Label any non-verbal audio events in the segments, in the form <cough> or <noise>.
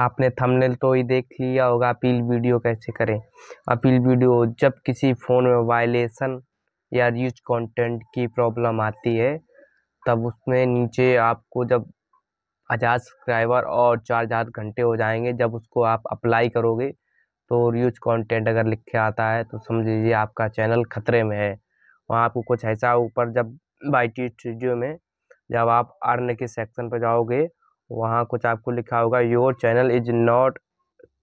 आपने थंबनेल तो ही देख लिया होगा अपील वीडियो कैसे करें अपील वीडियो जब किसी फ़ोन में वायलेशन या यूज कंटेंट की प्रॉब्लम आती है तब उसमें नीचे आपको जब हज़ार सब्सक्राइबर और चार हज़ार घंटे हो जाएंगे जब उसको आप अप्लाई करोगे तो यूज कंटेंट अगर लिख के आता है तो समझ लीजिए आपका चैनल ख़तरे में है वहाँ आपको कुछ ऐसा ऊपर जब बाई स्टूडियो में जब आप अर्न के सेक्शन पर जाओगे वहाँ कुछ आपको लिखा होगा your channel is not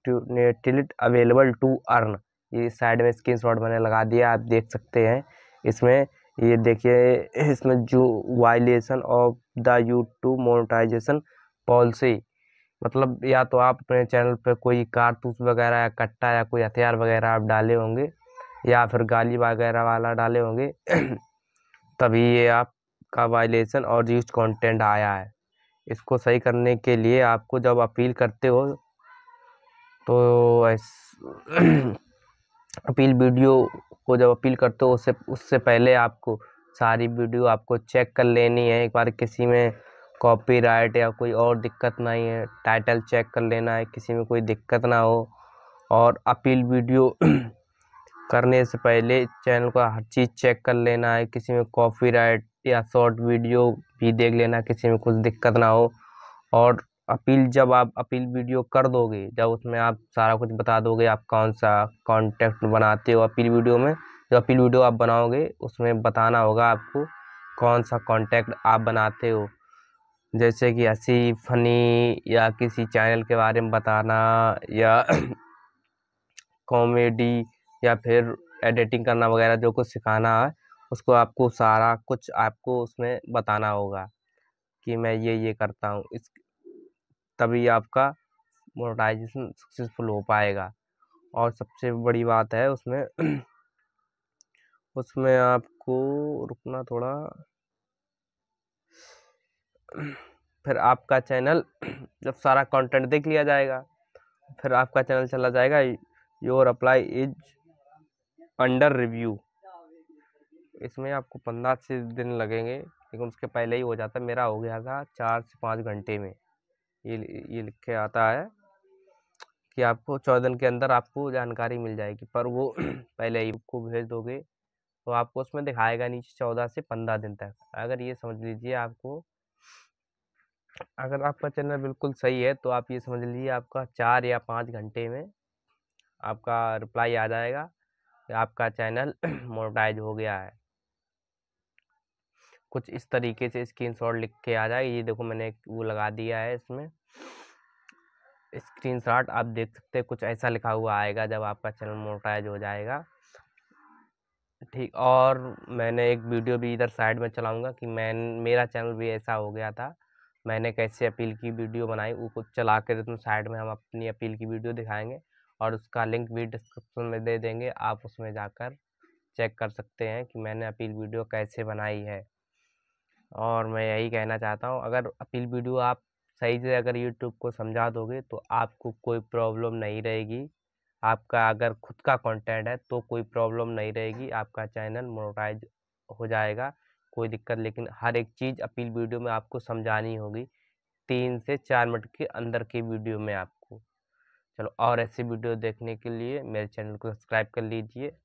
till it available to earn ये साइड में स्क्रीन शॉट मैंने लगा दिया आप देख सकते हैं इसमें ये देखिए इसमें जो violation of the YouTube monetisation policy मतलब या तो आप अपने चैनल पर कोई कारतूस वगैरह या कट्टा या कोई हथियार वगैरह आप डाले होंगे या फिर गाली वगैरह वाला डाले होंगे <clears throat> तभी ये आपका वायलेशन और यूज कंटेंट आया है इसको सही करने के लिए आपको जब अपील करते हो तो <clears throat> अपील वीडियो को जब अपील करते हो उससे उससे पहले आपको सारी वीडियो आपको चेक कर लेनी है एक बार किसी में कॉपीराइट या कोई और दिक्कत नहीं है टाइटल चेक कर लेना है किसी में कोई दिक्कत ना हो और अपील वीडियो <clears throat> करने से पहले चैनल का हर चीज़ चेक कर लेना है किसी में कॉपीराइट या शॉर्ट वीडियो भी देख लेना किसी में कुछ दिक्कत ना हो और अपील जब आप अपील वीडियो कर दोगे जब उसमें आप सारा कुछ बता दोगे आप कौन सा कॉन्टैक्ट बनाते हो अपील वीडियो में जो अपील वीडियो आप बनाओगे उसमें बताना होगा आपको कौन सा कॉन्टैक्ट आप बनाते हो जैसे कि हंसी फनी या किसी चैनल के बारे में बताना या कॉमेडी <clears throat> या फिर एडिटिंग करना वगैरह जो कुछ सिखाना है उसको आपको सारा कुछ आपको उसमें बताना होगा कि मैं ये ये करता हूँ इस तभी आपका मोनोटाइजेशन सक्सेसफुल हो पाएगा और सबसे बड़ी बात है उसमें <clears throat> उसमें आपको रुकना थोड़ा <clears throat> फिर आपका चैनल <clears throat> जब सारा कंटेंट देख लिया जाएगा फिर आपका चैनल चला जाएगा your apply is under review इसमें आपको पंद्रह से दिन लगेंगे लेकिन उसके पहले ही हो जाता मेरा हो गया था चार से पाँच घंटे में ये ये लिख के आता है कि आपको चौदह दिन के अंदर आपको जानकारी मिल जाएगी पर वो <clears throat> पहले ही आपको भेज दोगे तो आपको उसमें दिखाएगा नीचे चौदह से पंद्रह दिन तक अगर ये समझ लीजिए आपको अगर आपका चैनल बिल्कुल सही है तो आप ये समझ लीजिए आपका चार या पाँच घंटे में आपका रिप्लाई आ जाएगा कि आपका चैनल <clears throat> मोनेटाइज हो गया है कुछ इस तरीके से स्क्रीन शॉट लिख के आ जाए ये देखो मैंने वो लगा दिया है इसमें शॉट आप देख सकते हैं कुछ ऐसा लिखा हुआ आएगा जब आपका चैनल मोटाइज हो जाएगा ठीक और मैंने एक वीडियो भी इधर साइड में चलाऊंगा कि मैं मेरा चैनल भी ऐसा हो गया था मैंने कैसे अपील की वीडियो बनाई वो कुछ चला कर तो साइड में हम अपनी अपील की वीडियो दिखाएंगे और उसका लिंक भी डिस्क्रिप्शन में दे देंगे आप उसमें जाकर चेक कर सकते हैं कि मैंने अपील वीडियो कैसे बनाई है और मैं यही कहना चाहता हूँ अगर अपील वीडियो आप सही से अगर यूट्यूब को समझा दोगे तो आपको कोई प्रॉब्लम नहीं रहेगी आपका अगर खुद का कंटेंट है तो कोई प्रॉब्लम नहीं रहेगी आपका चैनल मोनोटाइज हो जाएगा कोई दिक्कत लेकिन हर एक चीज़ अपील वीडियो में आपको समझानी होगी तीन से चार मिनट के अंदर की वीडियो में आपको चलो और ऐसी वीडियो देखने के लिए मेरे चैनल को सब्सक्राइब कर लीजिए